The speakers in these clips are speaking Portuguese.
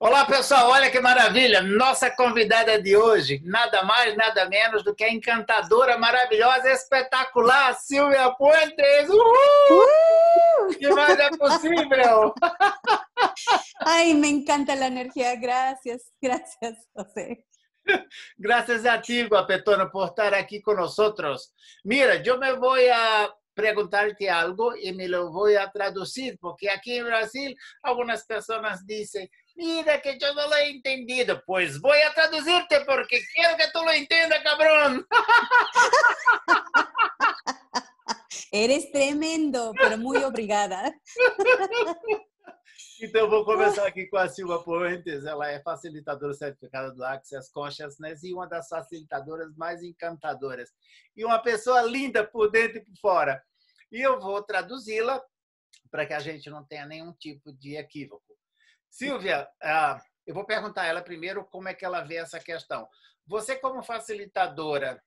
Olá, pessoal, olha que maravilha! Nossa convidada de hoje, nada mais, nada menos do que a encantadora, maravilhosa, espetacular Silvia Fuentes. Uhul! Uhul! Que mais é possível! Ai, me encanta a energia, graças, graças, José. Graças a ti, Guapetona, por estar aqui conosco. Mira, eu me vou a perguntar-te algo e me lo vou a traduzir, porque aqui em Brasil algumas pessoas dizem Mira que eu não lo entendido. Pois vou a traduzir-te porque quero que tu lo entenda, cabrão. Eres tremendo, mas muito obrigada. Então, vou começar aqui com a Silva Poentes. Ela é facilitadora certificada do Access Consciousness né? e uma das facilitadoras mais encantadoras. E uma pessoa linda por dentro e por fora. E eu vou traduzi-la para que a gente não tenha nenhum tipo de equívoco. Silvia, é, eu vou perguntar a ela primeiro como é que ela vê essa questão. Você, como facilitadora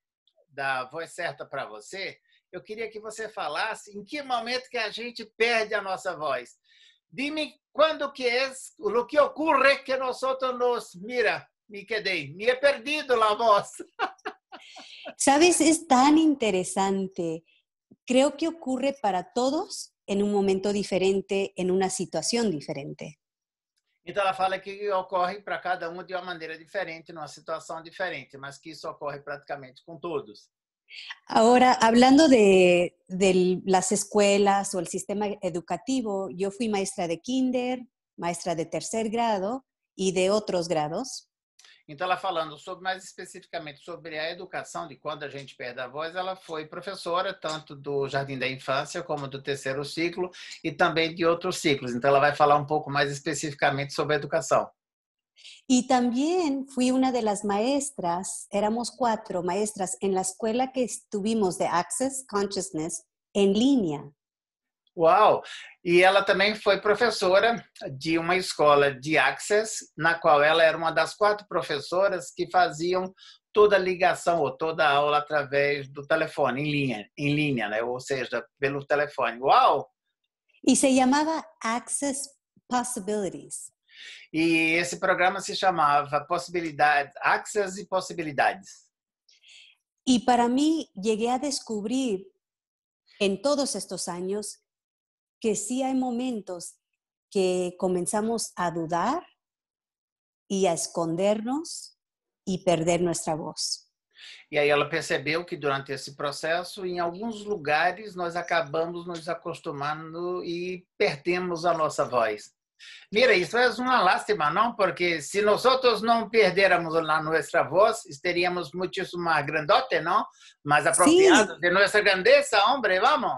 da Voz Certa para Você, eu queria que você falasse em que momento que a gente perde a nossa voz. Dime quando que é, o que ocorre que nós nos mira, me quedei, me he perdido a voz. Sabes, é tão interessante. Creo que ocorre para todos em um momento diferente, em uma situação diferente. Então, ela fala que ocorre para cada um de uma maneira diferente, numa situação diferente, mas que isso ocorre praticamente com todos. Agora, hablando de, de, las escuelas o sistema educativo, eu fui maestra de kinder, maestra de terceiro grado e de outros grados. Então, ela falando sobre, mais especificamente sobre a educação, de quando a gente perde a voz, ela foi professora tanto do Jardim da Infância como do terceiro ciclo e também de outros ciclos. Então, ela vai falar um pouco mais especificamente sobre a educação. Y también fui una de las maestras, éramos cuatro maestras en la escuela que estuvimos de Access Consciousness en línea. Uau! E ela também foi professora de uma escola de Access, na qual ela era uma das quatro professoras que faziam toda a ligação ou toda a aula através do telefone, em linha, em linha né? ou seja, pelo telefone. Uau! E se chamava Access Possibilities. E esse programa se chamava Possibilidades, Access e Possibilidades. E para mim, cheguei a descobrir em todos estes anos que sí hay momentos que comenzamos a dudar e a escondernos e perder nossa voz. E aí ela percebeu que durante esse processo, em alguns lugares, nós acabamos nos acostumando e perdemos a nossa voz. Mira, isso é uma lástima, não? Porque se nós não perdermos a nossa voz, estaríamos muito mais grandote, não? Mais apropriados de nossa grandeza, homem vamos.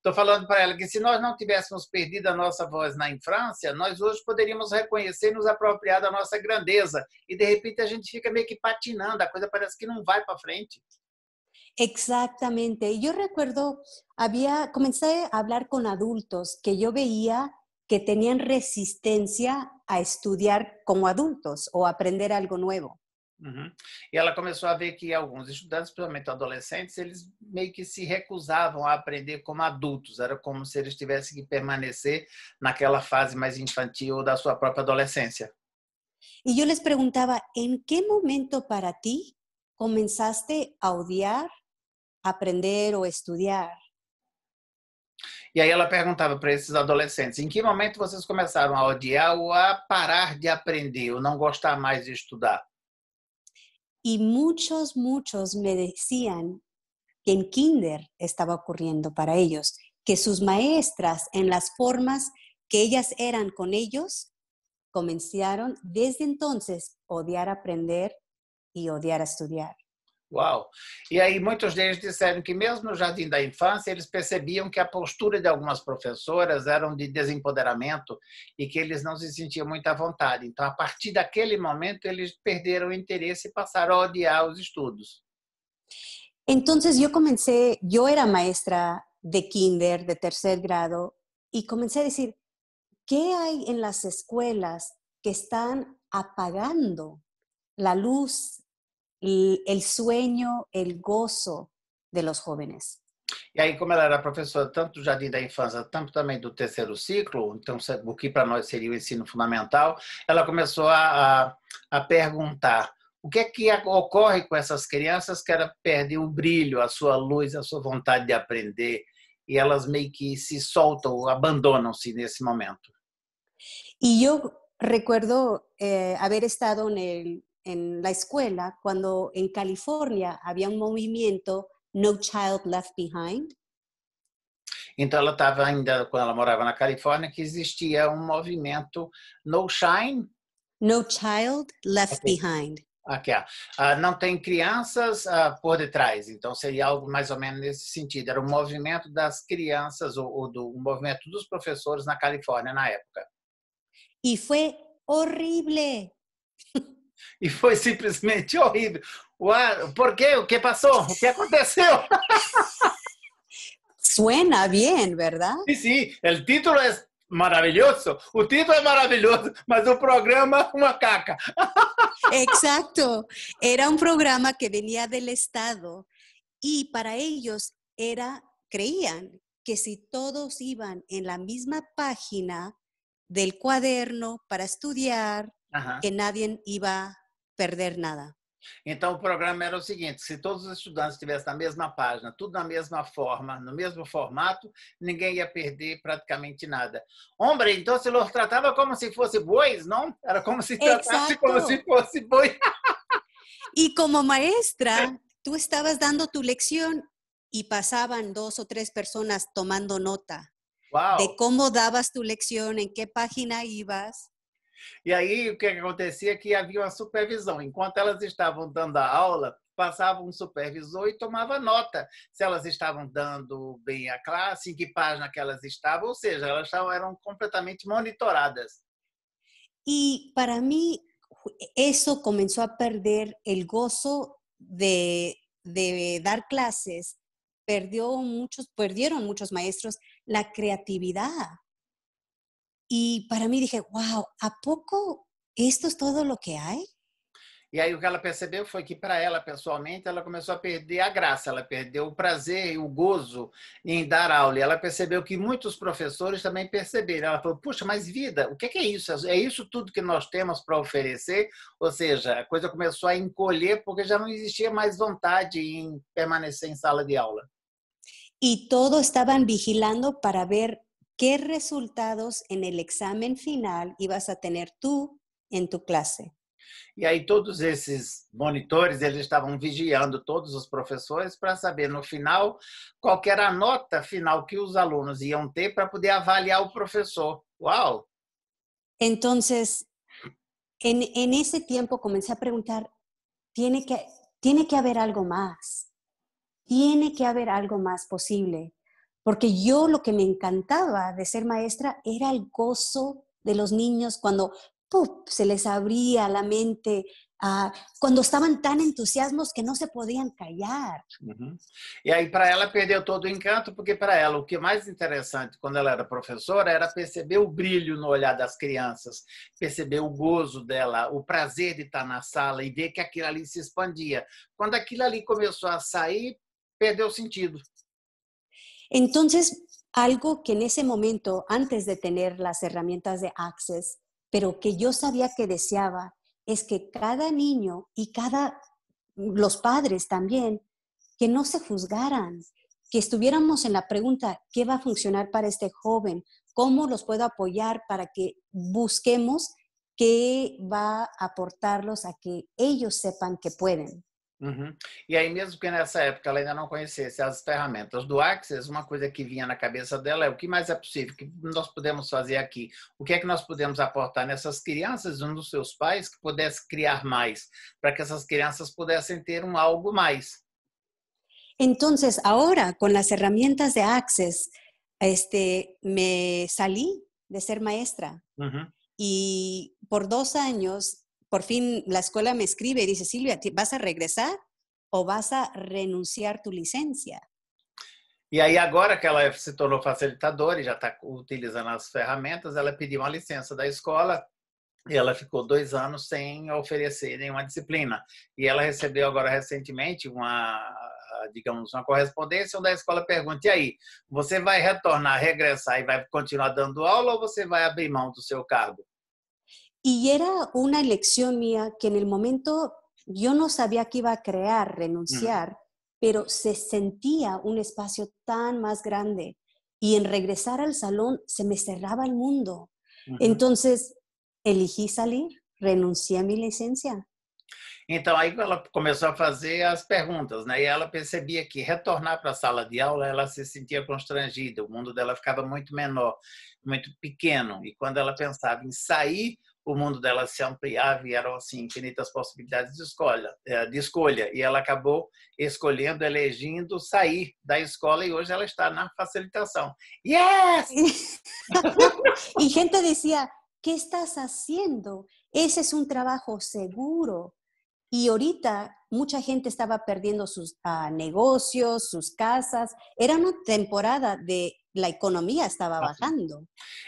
Estou falando para ela que se nós não tivéssemos perdido a nossa voz na infância, nós hoje poderíamos reconhecer e nos apropriar da nossa grandeza. E de repente a gente fica meio que patinando, a coisa parece que não vai para frente. Exatamente. Eu recuerdo, havia, comecei a falar com adultos que eu veía que tinham resistência a estudar como adultos ou aprender algo novo. Uhum. E ela começou a ver que alguns estudantes, principalmente adolescentes, eles meio que se recusavam a aprender como adultos, era como se eles tivessem que permanecer naquela fase mais infantil da sua própria adolescência. E eu les perguntava: em que momento para ti começaste a odiar, aprender ou estudar? E aí ela perguntava para esses adolescentes: em que momento vocês começaram a odiar ou a parar de aprender, ou não gostar mais de estudar? Y muchos, muchos me decían que en kinder estaba ocurriendo para ellos, que sus maestras en las formas que ellas eran con ellos, comenzaron desde entonces odiar aprender y odiar estudiar. Uau! E aí muitos deles disseram que mesmo no jardim da infância eles percebiam que a postura de algumas professoras eram de desempoderamento e que eles não se sentiam muito à vontade. Então, a partir daquele momento eles perderam o interesse e passaram a odiar os estudos. Então, eu comecei, eu era maestra de kinder, de terceiro grado, e comecei a dizer, que há em las escuelas que estão apagando la luz el, el sueño, el gozo de los jóvenes. E aí, como ela era professora tanto do Jardim da Infância, tanto também do terceiro ciclo, então o que para nós seria o ensino fundamental, ela começou a, a, a, perguntar o que é que ocorre com essas crianças que perdem o brilho, a sua luz, a sua vontade de aprender, e elas meio que se soltam, abandonam-se nesse momento. E eu recuerdo eh, estado no en la escuela cuando en California había un movimiento No Child Left Behind. Então ela estava ainda quando ela morava na Califórnia que existia um movimento No Shine. No Child Left okay. Behind. Aqui, okay. Ah, não tem crianças ah, por detrás, então seria algo mais ou menos nesse sentido. Era o um movimento das crianças ou, ou do um movimento dos professores na Califórnia na época. E foi horrível. y fue simplemente horrible por qué? ¿Qué pasó? ¿Qué aconteció? Suena bien, ¿verdad? Sí, sí, el título es maravilloso. El título es maravilloso, mas un programa una caca. Exacto. Era un programa que venía del Estado y para ellos era, creían que si todos iban en la misma página del cuaderno para estudiar, que nadie iba a perder nada. Entonces el programa era el siguiente, si todos os estudantes en la misma página, tudo la misma forma, no mismo formato, ninguém a perder prácticamente nada. Hombre, entonces se los trataba como si fosse bois, ¿no? Era como si tratasse como se fosse boi. e como maestra, tú estabas dando tu lección y pasaban dos o tres personas tomando nota de cómo dabas tu lección, en qué página ibas. E aí o que é acontecia é que havia uma supervisão. Enquanto elas estavam dando a aula, passava um supervisor e tomava nota se elas estavam dando bem a classe, em que página que elas estavam, ou seja, elas estavam, eram completamente monitoradas. E para mim, isso começou a perder o gozo de, de dar classes Perdió muchos, perdieron muchos maestros la creatividad. Y para mí dije, wow, ¿a poco esto es todo lo que hay? E aí o que ela percebeu foi que para ela pessoalmente ela começou a perder a graça, ela perdeu o prazer e o gozo em dar aula. E ela percebeu que muitos professores também perceberam. Ela falou: "Puxa, mas vida, o que é isso? É isso tudo que nós temos para oferecer?" Ou seja, a coisa começou a encolher porque já não existia mais vontade em permanecer em sala de aula. E todos estavam vigilando para ver qué resultados en el examen final ibas a tener tú en tu clase. Y ahí todos esos monitores, eles estaban vigiando todos los professores para saber no final qual era la nota final que os alunos iam ter para poder avaliar al profesor? Uau! Entonces, en, ese tiempo comencé a preguntar, tiene que, tiene que haber algo más, tiene que haber algo más posible. porque yo lo que me encantaba de ser maestra era el gozo de los niños cuando ¡pup! se les abría la mente, quando ah, estavam tão entusiasmos que não se podiam callar. Uhum. E aí para ela perdeu todo o encanto, porque para ela o que é mais interessante quando ela era professora era perceber o brilho no olhar das crianças, perceber o gozo dela, o prazer de estar na sala e ver que aquilo ali se expandia. Quando aquilo ali começou a sair, perdeu sentido. Entonces, algo que en ese momento, antes de tener las herramientas de Access, pero que yo sabía que deseaba, es que cada niño y cada, los padres también, que no se juzgaran, que estuviéramos en la pregunta, ¿qué va a funcionar para este joven? ¿Cómo los puedo apoyar para que busquemos qué va a aportarlos a que ellos sepan que pueden? Uhum. E aí, mesmo que nessa época ela ainda não conhecesse as ferramentas do Access, uma coisa que vinha na cabeça dela é o que mais é possível, o que nós podemos fazer aqui, o que é que nós podemos aportar nessas crianças, um dos seus pais, que pudesse criar mais, para que essas crianças pudessem ter um algo mais. Então, agora, com as ferramentas de Access, este, me salí de ser maestra. Uhum. Y por dos años por fin la escuela me escribe y dice, Silvia, ¿vas a regresar o vas a renunciar tu licencia? E aí, agora que ela se tornou facilitadora e já está utilizando as ferramentas, ela pediu uma licença da escola e ela ficou dois anos sem oferecer nenhuma disciplina. E ela recebeu agora recentemente uma, digamos, uma correspondência onde a escola pergunta: e aí, você vai retornar, regressar e vai continuar dando aula ou você vai abrir mão do seu cargo? Y era una elección mía que en el momento yo no sabía que iba a crear, renunciar, pero se sentía un espacio tan más grande. Y en regresar al salón se me cerraba el mundo. Entonces, elegí salir, renuncié a mi licencia. entonces aí ela começou a fazer las preguntas, né? E ela percebia que retornar para a sala de aula, ella se sentia constrangida, o mundo dela ficava muito menor, muito pequeno. y e quando ella pensava em sair o mundo dela se ampliava e eram assim infinitas possibilidades de escolha, eh, de escolha. E ela acabou escolhendo, elegindo sair da escola e hoje ela está na facilitação. Yes! e gente dizia: "Que estás fazendo? Esse é um trabalho seguro." e ahorita muita gente estava perdendo seus uh, ah, suas casas. Era uma temporada de a economia estava bajando.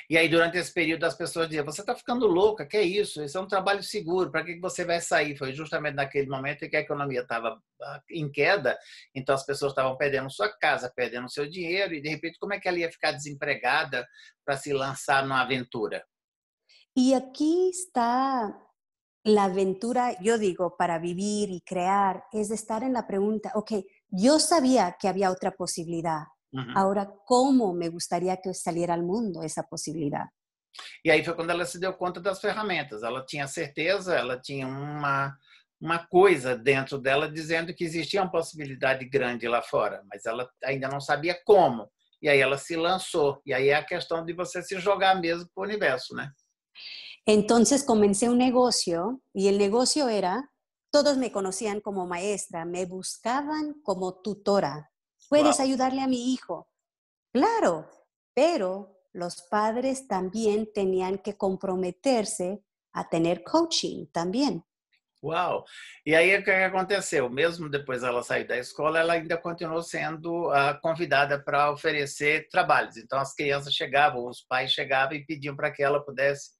E aí, durante esse período, as pessoas diziam: Você está ficando louca, que é isso? Isso é um trabalho seguro, para que você vai sair? Foi justamente naquele momento em que a economia estava ah, em queda, então as pessoas estavam perdendo sua casa, perdendo seu dinheiro, e de repente, como é que ela ia ficar desempregada para se lançar numa aventura? E aqui está a aventura, eu digo, para viver e criar, é estar na pergunta: Ok, eu sabia que havia outra possibilidade. Agora, -huh. Ahora, ¿cómo me gustaría que saliera al mundo esa posibilidad? E aí foi quando ela se deu conta das ferramentas. Ela tinha certeza, ela tinha uma, uma coisa dentro dela dizendo que existia uma possibilidade grande lá fora, mas ela ainda não sabia como. E aí ela se lançou. E aí é a questão de você se jogar mesmo para o universo, né? Entonces comencé un negocio y el negocio era, todos me conocían como maestra, me buscaban como tutora, puedes wow. ayudarle a mi hijo. Claro, pero los padres también tenían que comprometerse a tener coaching también. Uau! E aí o que é aconteceu? Mesmo depois ela sair da escola, ela ainda continuou sendo uh, convidada para oferecer trabalhos. Então as crianças chegavam, os pais chegavam e pediam para que ela pudesse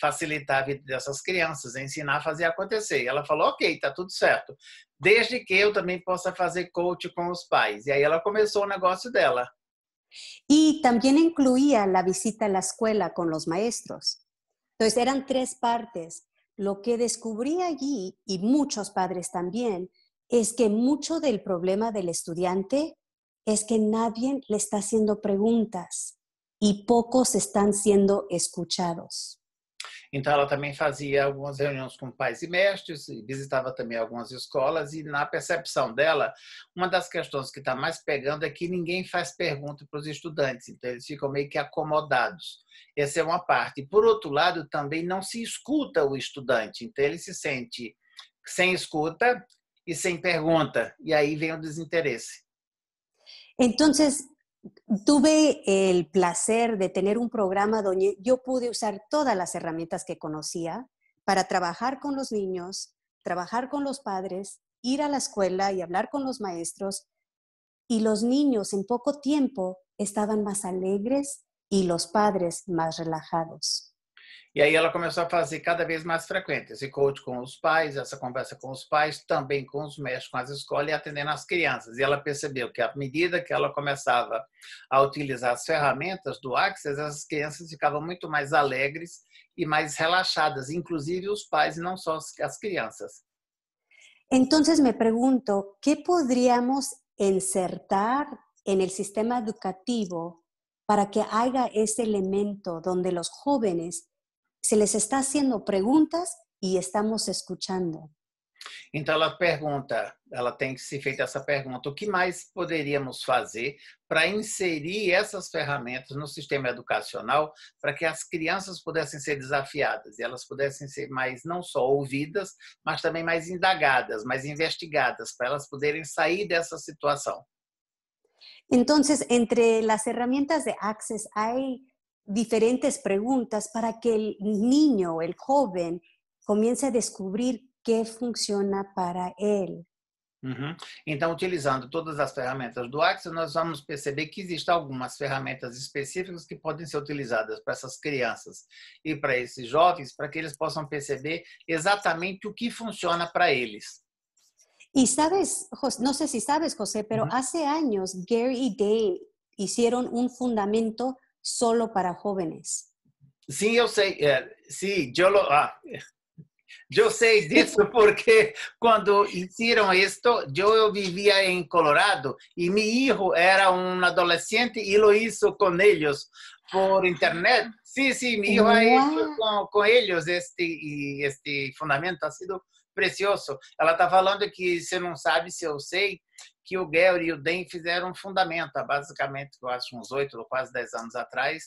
facilitar a vida dessas crianças, ensinar a fazer acontecer. E ela falou: ok, tá tudo certo. desde que yo también pueda hacer coach com os pais. E ahí ela começou o negócio dela. Y también incluía la visita a la escuela con los maestros. Entonces eran tres partes. Lo que descubrí allí, y muchos padres también, es que mucho del problema del estudiante es que nadie le está haciendo preguntas y pocos están siendo escuchados. Então, ela também fazia algumas reuniões com pais e mestres, visitava também algumas escolas, e na percepção dela, uma das questões que está mais pegando é que ninguém faz pergunta para os estudantes, então eles ficam meio que acomodados. Essa é uma parte. Por outro lado, também não se escuta o estudante, então ele se sente sem escuta e sem pergunta, e aí vem o desinteresse. vocês tuve el placer de tener un programa donde yo pude usar todas las herramientas que conocía para trabajar con los niños, trabajar con los padres, ir a la escuela y hablar con los maestros. Y los niños en poco tiempo estaban más alegres y los padres más relajados. E aí ela começou a fazer cada vez mais frequente esse coach com os pais, essa conversa com os pais, também com os mestres, com as escolas e atendendo as crianças. E ela percebeu que à medida que ela começava a utilizar as ferramentas do Access, as crianças ficavam muito mais alegres e mais relaxadas, inclusive os pais e não só as crianças. Então, me pergunto, o que poderíamos insertar no sistema educativo para que haja esse elemento onde os jovens se les está haciendo preguntas e estamos escuchando. Então ela pergunta, ela tem que se feita essa pergunta, o que mais poderíamos fazer para inserir essas ferramentas no sistema educacional para que as crianças pudessem ser desafiadas e elas pudessem ser mais não só ouvidas, mas também mais indagadas, mais investigadas, para elas poderem sair dessa situação. Então, entre as ferramentas de Access, há diferentes preguntas para que el niño, el joven, comience a descobrir qué funciona para él. Uhum. Então, utilizando todas as ferramentas do Axis, nós vamos perceber que existem algumas ferramentas específicas que podem ser utilizadas para essas crianças e para esses jovens, para que eles possam perceber exatamente o que funciona para eles. E sabes, não sei se sabes, José, mas uhum. há anos Gary e Dane fizeram um fundamento solo para jóvenes. Sí, yo sé, eh, sí, yo lo, ah, yo sé porque cuando hicieron esto, yo vivía en Colorado y mi hijo era un adolescente y lo hizo con ellos por internet. Ah. Sí, sí, mi hijo ha hecho con, ellos este, y este fundamento ha sido precioso. Ella está falando que se no sabe si yo sé, que o Gary e o DEM fizeram um fundamento, basicamente, eu acho, uns oito ou quase dez anos atrás,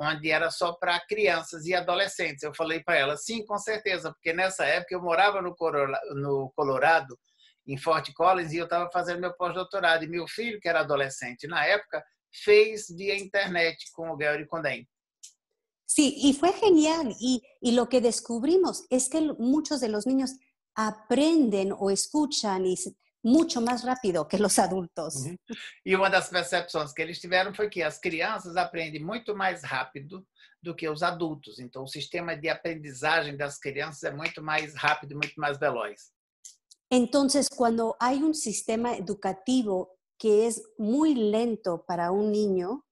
onde era só para crianças e adolescentes. Eu falei para ela, sim, com certeza, porque nessa época eu morava no, Colorado, em Fort Collins, e eu estava fazendo meu pós-doutorado. E meu filho, que era adolescente na época, fez via internet com o Gary e com o Condem. Sí, y fue genial. Y, y, lo que descubrimos es que muchos de los niños aprenden o escuchan y mucho más rápido que los adultos. Uhum. E uma das percepções que eles tiveram foi que as crianças aprendem muito mais rápido do que os adultos. Então, o sistema de aprendizagem das crianças é muito mais rápido, muito mais veloz. Então, quando há um sistema educativo que é muito lento para um niño,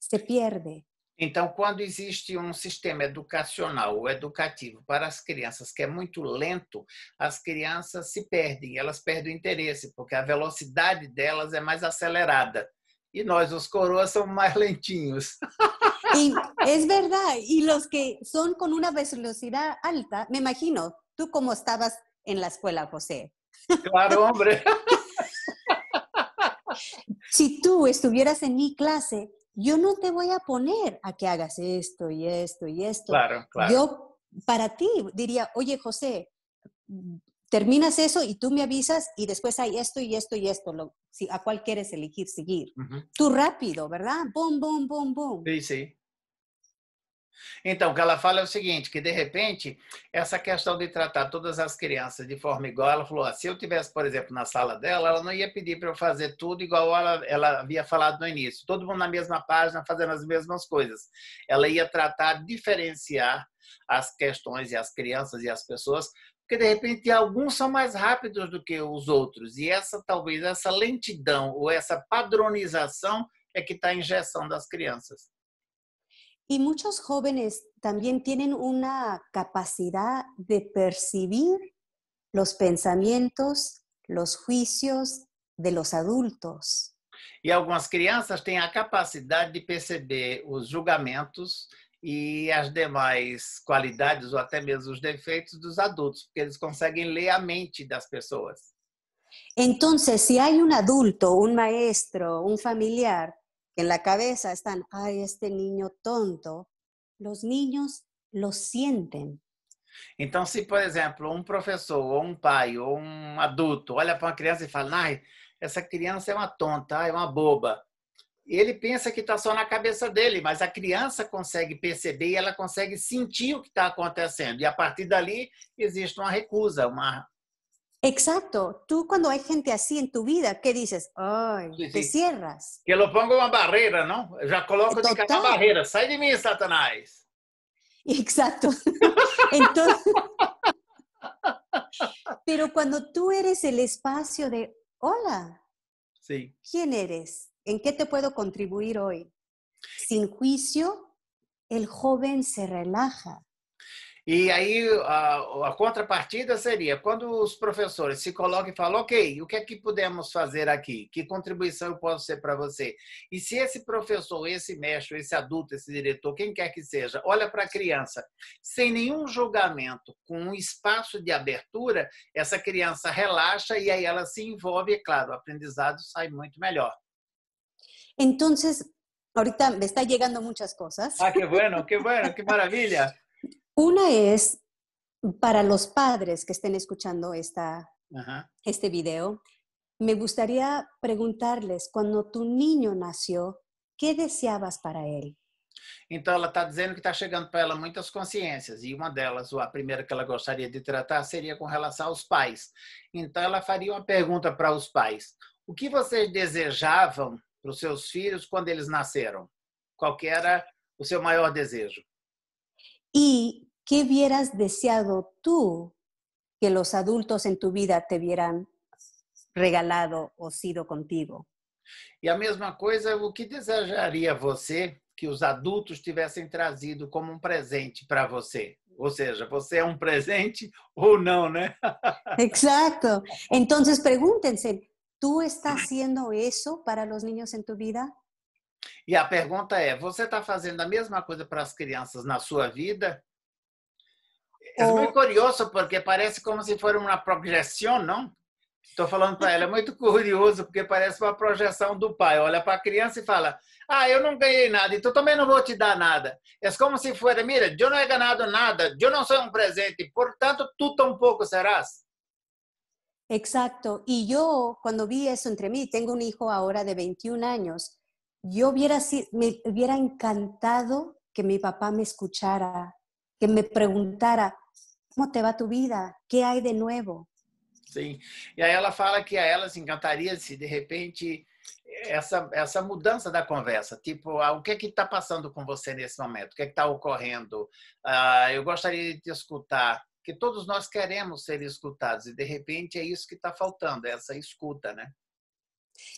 se perde. Então, quando existe um sistema educacional ou educativo para as crianças que é muito lento, as crianças se perdem, elas perdem o interesse, porque a velocidade delas é mais acelerada. E nós, os coroas, somos mais lentinhos. É verdade. E os que são com uma velocidade alta, me imagino, tu como estabas em la escola, José. Claro, homem. Se tu estuvieras em minha classe. yo no te voy a poner a que hagas esto y esto y esto. Claro, claro. Yo para ti diría, oye José, mm, terminas eso y tú me avisas y después hay esto y esto y esto, lo, a cuál quieres elegir seguir. Tú rápido, ¿verdad? Boom, boom, boom, boom. Sí, sí. Então, o que ela fala é o seguinte, que de repente, essa questão de tratar todas as crianças de forma igual, ela falou, ah, se eu tivesse, por exemplo, na sala dela, ela não ia pedir para eu fazer tudo igual ela, ela havia falado no início, todo mundo na mesma página, fazendo as mesmas coisas. Ela ia tratar, diferenciar as questões e as crianças e as pessoas, porque de repente alguns são mais rápidos do que os outros, e essa talvez essa lentidão ou essa padronização é que está injeção das crianças. Y muchos jóvenes también tienen una capacidad de percibir los pensamientos, los juicios de los adultos. E algumas crianças têm a capacidade de perceber os julgamentos e as demais qualidades ou até mesmo os defeitos dos adultos, porque eles conseguem ler a mente das pessoas. Então, se há um adulto, um maestro, um familiar que en la cabeza están, ay, este niño tonto, los niños lo sienten. Então, se, por exemplo, um professor, ou um pai, ou um adulto olha para uma criança e fala, ai, essa criança é uma tonta, é uma boba. Ele pensa que está só na cabeça dele, mas a criança consegue perceber e ela consegue sentir o que está acontecendo. E a partir dali existe uma recusa, uma Exacto. Tú cuando hay gente así en tu vida, ¿qué dices? Ay, te cierras. Que lo pongo en barrera, ¿no? Ya coloco cada barrera. Sai de mí, Satanás. Exacto. Entonces, pero cuando tú eres el espacio de, hola, sí. ¿quién eres? ¿En qué te puedo contribuir hoy? Sin juicio, el joven se relaja. E aí a, a, contrapartida seria quando os professores se colocam e falam, ok, o que é que podemos fazer aqui? Que contribuição eu posso ser para você? E se esse professor, esse mestre, esse adulto, esse diretor, quem quer que seja, olha para a criança sem nenhum julgamento, com um espaço de abertura, essa criança relaxa e aí ela se envolve, e é claro, o aprendizado sai muito melhor. Então, ahorita me está chegando muitas coisas. Ah, que bueno, que bueno, que maravilha. Una es para los padres que estén escuchando esta, Ajá. este video, me gustaría preguntarles, quando tu niño nasceu, que deseavas para ele? Então ela está dizendo que está chegando para ela muitas consciências e uma delas, a primeira que ela gostaria de tratar seria com relação aos pais. Então ela faria uma pergunta para os pais: o que vocês desejavam para os seus filhos quando eles nasceram? Qual era o seu maior desejo? y qué hubieras deseado tú que los adultos en tu vida te hubieran regalado o sido contigo. E a mesma coisa, o que desejaria você que os adultos tivessem trazido como um presente para você? Ou seja, você é um presente ou não, né? Exato. Então, perguntem-se, tu estás haciendo isso para os niños em tu vida? E a pergunta é: você está fazendo a mesma coisa para as crianças na sua vida? É muito curioso, porque parece como se fosse uma projeção, não? Estou falando para ela, é muito curioso, porque parece uma projeção do pai. Olha para a criança e fala: Ah, eu não ganhei nada, então também não vou te dar nada. É como se fosse: Mira, eu não he ganado nada, eu não sou um presente, portanto, tu tampouco serás. Exacto. E eu, quando vi isso entre mim, tenho um hijo agora de 21 anos yo hubiera, me hubiera encantado que mi papá me escuchara, que me preguntara, como te va tu vida? Que hay de novo? Sim. E aí ela fala que a se encantaria se de repente essa essa mudança da conversa, tipo, ah, o que é que está passando com você nesse momento? O que é que está ocorrendo? Ah, eu gostaria de te escutar, que todos nós queremos ser escutados e de repente é isso que está faltando, essa escuta, né?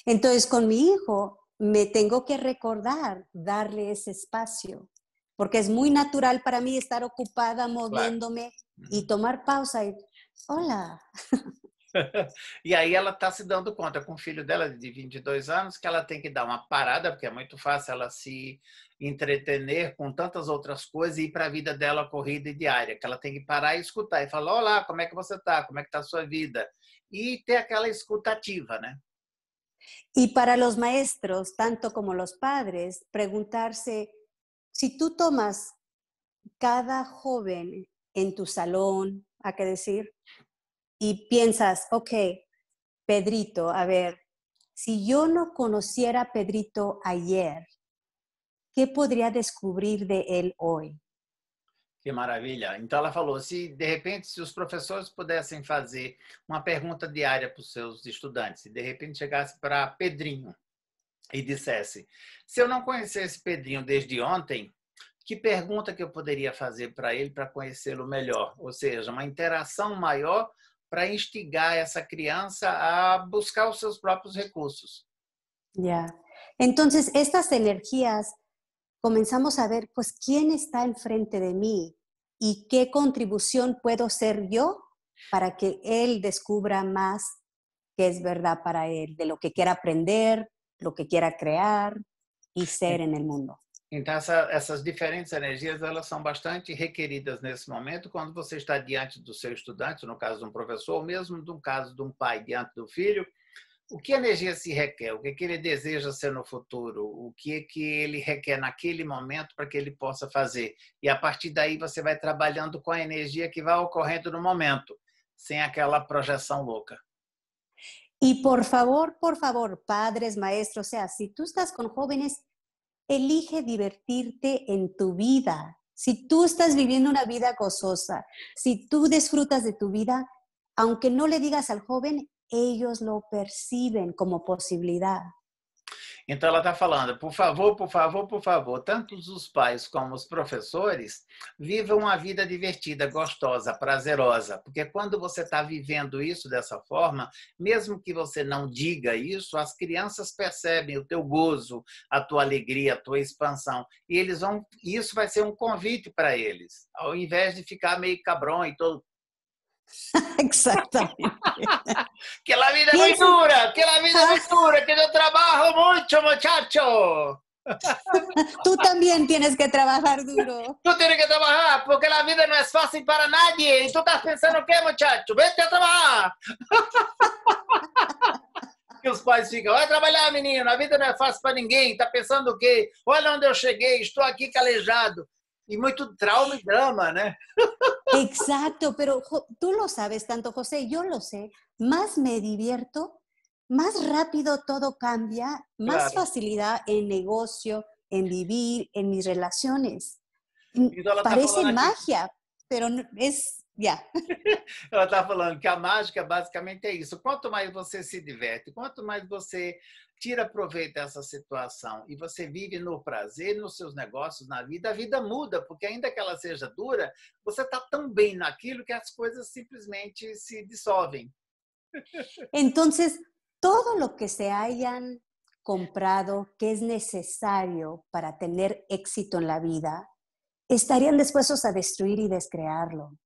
Então, com meu filho, me tengo que recordar darle ese espacio, porque es muy natural para mí estar ocupada moviéndome claro. e tomar pausa e olá. e aí ela está se dando conta com o filho dela de 22 anos que ela tem que dar uma parada, porque é muito fácil ela se entretener com tantas outras coisas e ir para a vida dela corrida e diária, que ela tem que parar e escutar e falar: "Olá, como é que você está? Como é que está a sua vida?" E ter aquela escutativa, né? Y para los maestros, tanto como los padres, preguntarse, si tú tomas cada joven en tu salón, a qué decir, y piensas, ok, Pedrito, a ver, si yo no conociera a Pedrito ayer, ¿qué podría descubrir de él hoy? Que maravilha. Então ela falou, se de repente se os professores pudessem fazer uma pergunta diária para os seus estudantes, se de repente chegasse para Pedrinho e dissesse: "Se eu não conhecesse Pedrinho desde ontem, que pergunta que eu poderia fazer para ele para conhecê-lo melhor?" Ou seja, uma interação maior para instigar essa criança a buscar os seus próprios recursos. Yeah. Então estas energias comenzamos a ver, pues, ¿quién está enfrente de mí? ¿Y qué contribución puedo ser yo para que él descubra más qué es verdad para él, de lo que quiera aprender, lo que quiera crear y ser en el mundo. Então, esas diferentes energias elas são bastante requeridas nesse momento, quando você está diante do seu estudante, no caso de um professor, ou mesmo no um caso de um pai diante do filho, o que a energia se requer, o que, é que ele deseja ser no futuro, o que é que ele requer naquele momento para que ele possa fazer. E a partir daí você vai trabalhando com a energia que vai ocorrendo no momento, sem aquela projeção louca. E por favor, por favor, padres, maestros, o sea, se tu estás com jóvenes, elige divertir-te em tu vida. Si tú estás viviendo una vida gozosa, si tú disfrutas de tu vida, aunque no le digas al joven, ellos lo perciben como posibilidad. Então ela está falando, por favor, por favor, por favor, tanto os pais como os professores vivam uma vida divertida, gostosa, prazerosa, porque quando você está vivendo isso dessa forma, mesmo que você não diga isso, as crianças percebem o teu gozo, a tua alegria, a tua expansão, e eles vão, isso vai ser um convite para eles, ao invés de ficar meio cabrão e todo Exactamente. que la vida es muy dura, que la vida es muy ah. dura, que yo trabajo mucho, muchacho. Tú también tienes que trabajar duro. Tú tienes que trabajar porque la vida no es fácil para nadie. Y tú estás pensando, ¿qué, muchacho? Vete a trabajar. que os pais ficam, vai trabalhar, menino, a vida não é fácil para ninguém. Tá pensando o quê? Olha onde eu cheguei, estou aqui calejado. E muito trauma e drama, né? Exacto, pero tú lo sabes tanto, José, yo lo sé. Más me divierto, más rápido todo cambia, más facilidad en negocio, en vivir, en mis relaciones. Parece magia, pero es, Yeah. Ela está falando que a mágica basicamente é isso. Quanto mais você se diverte, quanto mais você tira proveito dessa situação e você vive no prazer, nos seus negócios, na vida, a vida muda, porque ainda que ela seja dura, você está tão bem naquilo que as coisas simplesmente se dissolvem. Então, todo o que se hayan comprado que é necessário para ter éxito na vida, estariam dispostos a destruir e descreá-lo.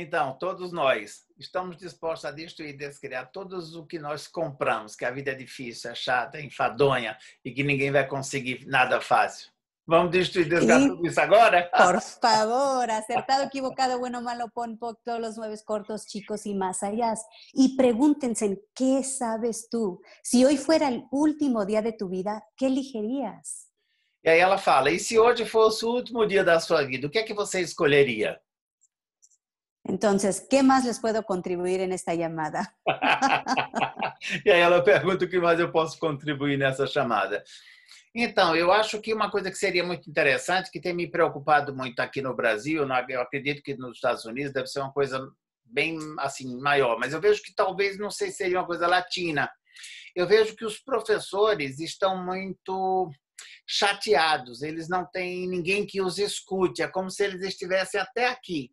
Então, todos nós estamos dispostos a destruir, e descriar todos o que nós compramos, que a vida é difícil, é chata, é enfadonha e que ninguém vai conseguir nada fácil. Vamos destruir, e descriar tudo isso agora? Por favor, acertado, equivocado, bueno, malo, pon, poc, todos os nueve cortos, chicos e mais allá. E pregúntense, Que sabes tu? Se hoje fuera el último día de tu vida, ¿qué elegirías? E aí ela fala, e se hoje fosse o último dia da sua vida, o que é que você escolheria? Entonces, ¿qué más les puedo contribuir en esta llamada? e aí ela pergunta o que mais eu posso contribuir nessa chamada. Então, eu acho que uma coisa que seria muito interessante, que tem me preocupado muito aqui no Brasil, eu acredito que nos Estados Unidos deve ser uma coisa bem assim maior, mas eu vejo que talvez não sei se seria uma coisa latina. Eu vejo que os professores estão muito chateados, eles não têm ninguém que os escute, é como se eles estivessem até aqui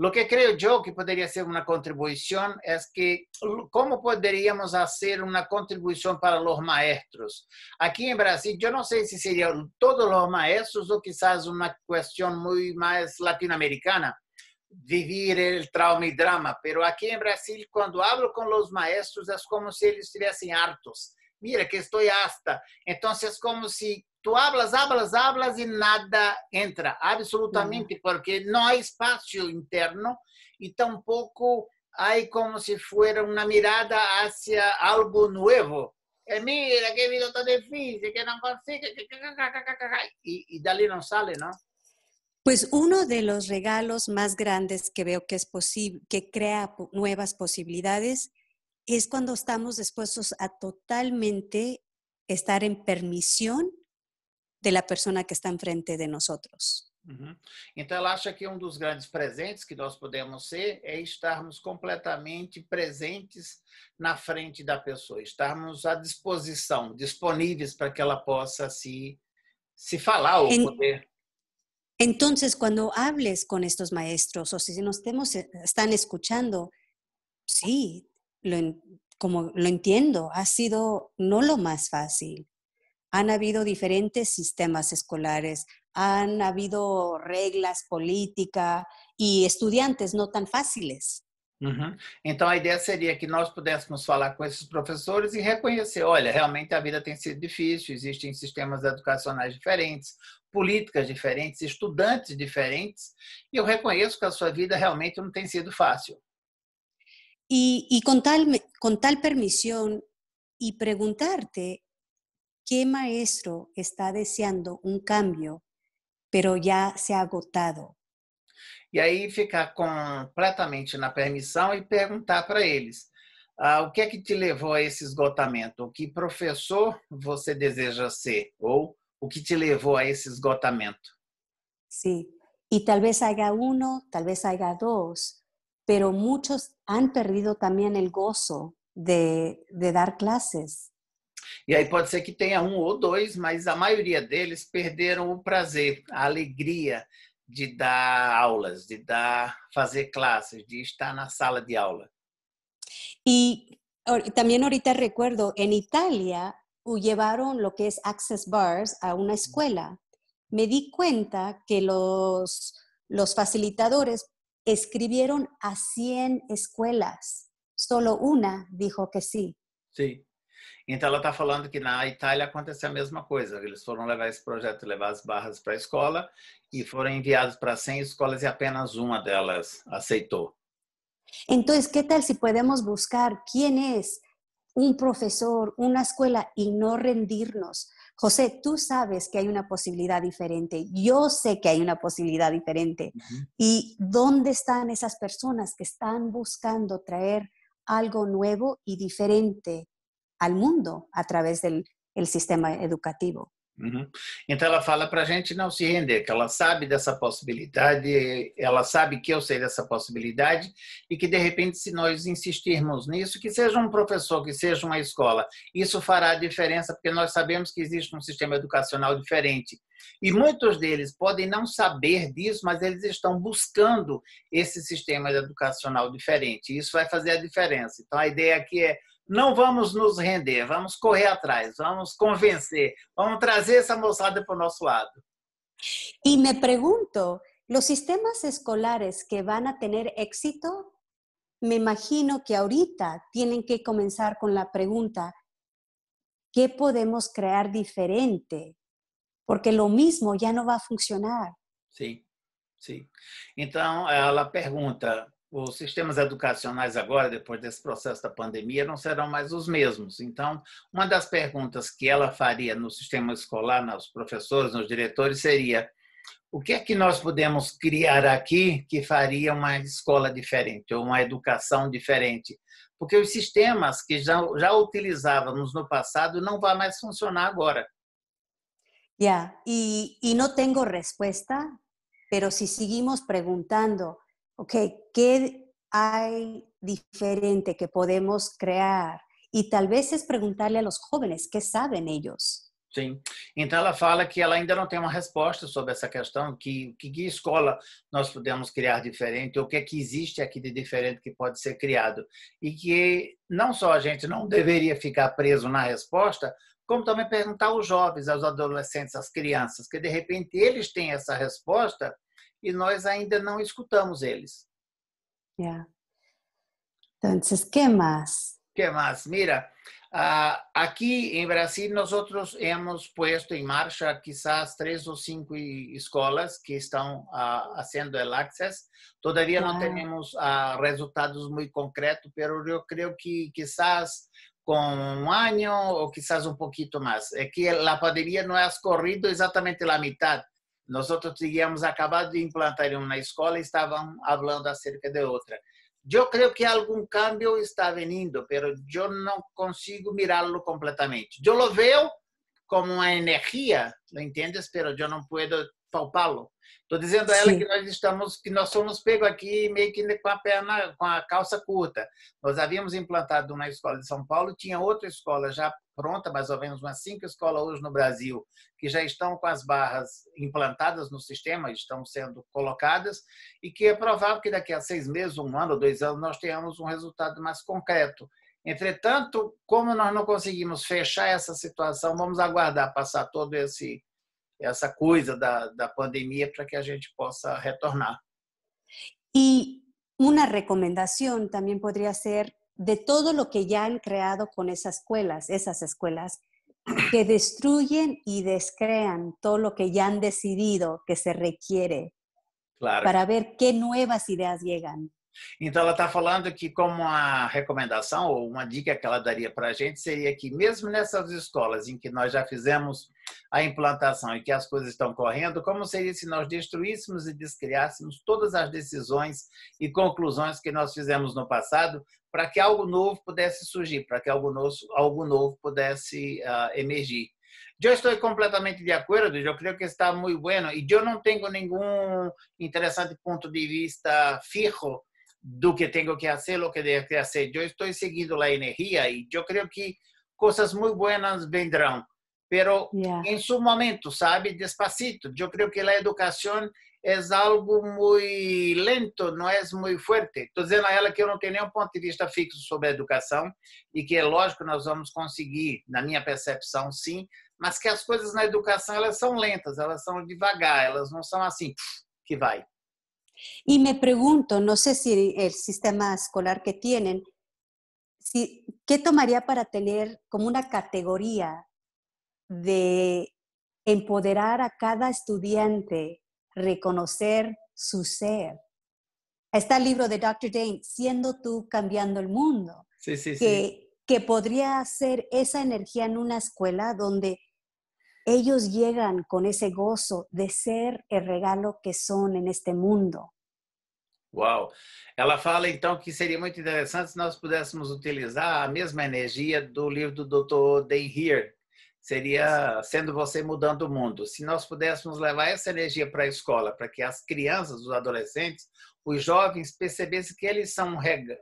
Lo que creo yo que podría ser una contribución es que cómo podríamos hacer una contribución para los maestros. Aquí en Brasil, yo no sé si serían todos los maestros o quizás una cuestión muy más latinoamericana, vivir el trauma y drama, pero aquí en Brasil cuando hablo con los maestros es como si ellos estuviesen hartos mira que estoy hasta. Entonces, como si tú hablas, hablas, hablas y nada entra, absolutamente, porque no hay espacio interno y tampoco hay como si fuera una mirada hacia algo nuevo. Eh, mira, qué vida tan difícil, que no consigue, y, y de no sale, ¿no? Pues uno de los regalos más grandes que veo que es posible, que crea nuevas posibilidades, es cuando estamos dispuestos a totalmente estar en permisión de la persona que está enfrente de nosotros. Uhum. Então, ela acha que um dos grandes presentes que nós podemos ser é estarmos completamente presentes na frente da pessoa, estarmos à disposição, disponíveis para que ela possa se, se falar ou en, poder. Então, quando hables com estes maestros, ou se nos estemos estão eh, escuchando, sim, sí, lo, como lo entiendo, ha sido no lo más fácil. Han habido diferentes sistemas escolares, han habido reglas, política e estudantes não tão fáceis. Uhum. Então a ideia seria que nós pudéssemos falar com esses professores e reconhecer, olha, realmente a vida tem sido difícil, existem sistemas educacionais diferentes, políticas diferentes, estudantes diferentes, e eu reconheço que a sua vida realmente não tem sido fácil. Y, con, tal, con permisión y preguntarte qué maestro está deseando un cambio, pero ya se ha agotado. Y ahí, ficar completamente na permissão y e preguntar para eles ah, o que que te levou a esse esgotamento? ¿Qué que professor você deseja ser? Ou o que te levou a esse Sí, y tal vez haya uno, tal vez haya dos pero muchos han perdido también el gozo de, dar clases. Y e ahí puede ser que tenga uno um o dos, mas la mayoría deles perderon el placer, la alegría de dar aulas, de dar hacer clases, de estar en la sala de aula. Y también ahorita recuerdo Italia, Italia, llevaron lo que es access bars a una escuela. Me di cuenta que los facilitadores escribieron a 100 escuelas, solo una dijo que sí. Sí, Então, ela está falando que na Itália aconteceu a mesma coisa. Eles foram levar esse projeto, levar as barras para a escola e foram enviados para 100 escolas e apenas uma delas aceitou. Entonces, ¿qué tal si podemos buscar quién es un profesor, una escuela y no rendirnos? José, tú sabes que hay una posibilidad diferente, yo sé que hay una posibilidad diferente. ¿Y dónde están esas personas que están buscando traer algo nuevo y diferente al mundo a través del sistema educativo? Uhum. Então ela fala para a gente não se render, que ela sabe dessa possibilidade, ela sabe que eu sei dessa possibilidade e que de repente se nós insistirmos nisso, que seja um professor, que seja uma escola, isso fará a diferença porque nós sabemos que existe um sistema educacional diferente e muitos deles podem não saber disso, mas eles estão buscando esse sistema educacional diferente. E isso vai fazer a diferença. Então a ideia aqui é No vamos nos render, vamos correr atrás, vamos convencer, vamos trazer essa moçada para o nosso lado. Y me pregunto, los sistemas escolares que van a tener éxito, me imagino que ahorita tienen que comenzar con la pregunta ¿qué podemos crear diferente? Porque lo mismo ya no va a funcionar. Sí, sí. Entonces, ela pregunta os sistemas educacionais agora, depois desse processo da pandemia, não serão mais os mesmos. Então, uma das perguntas que ela faria no sistema escolar, nos professores, nos diretores, seria: o que é que nós podemos criar aqui que faria uma escola diferente ou uma educação diferente? Porque os sistemas que já, já utilizávamos no passado não vão mais funcionar agora. Yeah, e, e não tenho resposta, mas se seguimos perguntando, ¿ok? ¿Qué hay diferente que podemos crear? E talvez es perguntarle a los jóvenes qué saben ellos. Sim. Então ela fala que ela ainda não tem uma resposta sobre essa questão, que que, que escola nós podemos criar diferente, ou o que é que existe aqui de diferente que pode ser criado. E que não só a gente não deveria ficar preso na resposta, como também perguntar aos jovens, aos adolescentes, às crianças, que de repente eles têm essa resposta e nós ainda não escutamos eles. Yeah. Então, que mais? Que mais? Mira, uh, ah, aqui em Brasil nós hemos puesto em marcha quizás três ou cinco escolas que estão uh, ah, fazendo el access. Todavía não temos uh, ah, resultados muito concretos, mas eu creio que quizás com um ano ou quizás un poquito mais. é que a pandemia não é corrido exatamente a mitad, nós tínhamos acabado de implantar uma escola e estavam falando acerca de outra. Eu creio que algum cambio está vindo, mas eu não consigo mirá-lo completamente. Eu lo veo como uma energia, ¿lo entiendes? Mas eu não posso palpá-lo. Estou dizendo a ela Sim. que nós estamos, que nós somos pego aqui meio que com a perna, com a calça curta. Nós havíamos implantado uma escola de São Paulo, tinha outra escola já pronta, mais ou menos umas cinco escolas hoje no Brasil que já estão com as barras implantadas no sistema, estão sendo colocadas, e que é provável que daqui a seis meses, um ano, dois anos, nós tenhamos um resultado mais concreto. Entretanto, como nós não conseguimos fechar essa situação, vamos aguardar passar todo esse essa coisa da, da pandemia para que a gente possa retornar. E uma recomendação também poderia ser de todo lo que ya han creado con esas escuelas, esas escuelas que destruyen y descrean todo lo que ya han decidido que se requiere claro. para ver qué nuevas ideas llegan. Então, ela está falando que, como uma recomendação ou uma dica que ela daria para a gente, seria que, mesmo nessas escolas em que nós já fizemos a implantação e que as coisas estão correndo, como seria se nós destruíssemos e descriássemos todas as decisões e conclusões que nós fizemos no passado, para que algo novo pudesse surgir, para que algo novo, algo novo pudesse uh, emergir. Eu estou completamente de acordo, eu creio que está muito bueno e eu não tenho nenhum interessante ponto de vista fijo do que tenho que fazer, o que devo fazer. Eu estou seguindo a energia e eu creio que coisas muito boas vendrão, mas yeah. em seu momento, sabe, despacito. Eu creio que a educação es algo muy lento, não é muito forte. Estou dizendo a ela que eu não tenho nenhum ponto de vista fixo sobre a educação e que é lógico nós vamos conseguir, na minha percepção, sim, mas que as coisas na educação elas são lentas, elas são devagar, elas não são assim que vai. E me pergunto, não sei se o sistema escolar que tienen, si, ¿qué tomaría para ter como uma categoria de empoderar a cada estudiante reconocer su ser. Está el libro de Dr. Dane, Siendo tú, cambiando el mundo, que, podría ser esa energía en una escuela donde ellos llegan con ese gozo de ser el regalo que son en este mundo. ¡Wow! Ela fala então que sería muy interesante si nós pudéssemos utilizar la misma energía do libro do Dr. Dane Here. seria sendo você mudando o mundo. Se nós pudéssemos levar essa energia para a escola, para que as crianças, os adolescentes, os jovens percebessem que eles são um,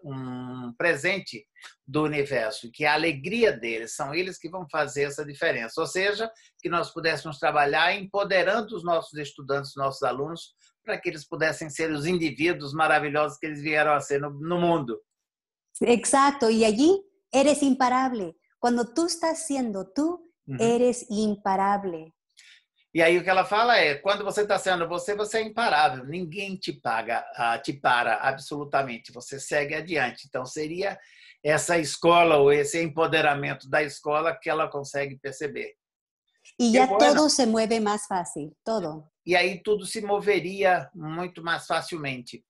um presente do universo, que a alegria deles são eles que vão fazer essa diferença. Ou seja, que nós pudéssemos trabalhar empoderando os nossos estudantes, os nossos alunos, para que eles pudessem ser os indivíduos maravilhosos que eles vieram a ser no, no mundo. Exato, e ali eres imparable. Quando tu estás sendo tu, Uhum. Eres imparável. E aí o que ela fala é, quando você está sendo você, você é imparável. Ninguém te paga, ah, te para absolutamente. Você segue adiante. Então seria essa escola ou esse empoderamento da escola que ela consegue perceber. E já bueno. todo se move mais fácil, todo. E aí tudo se moveria muito mais facilmente. É.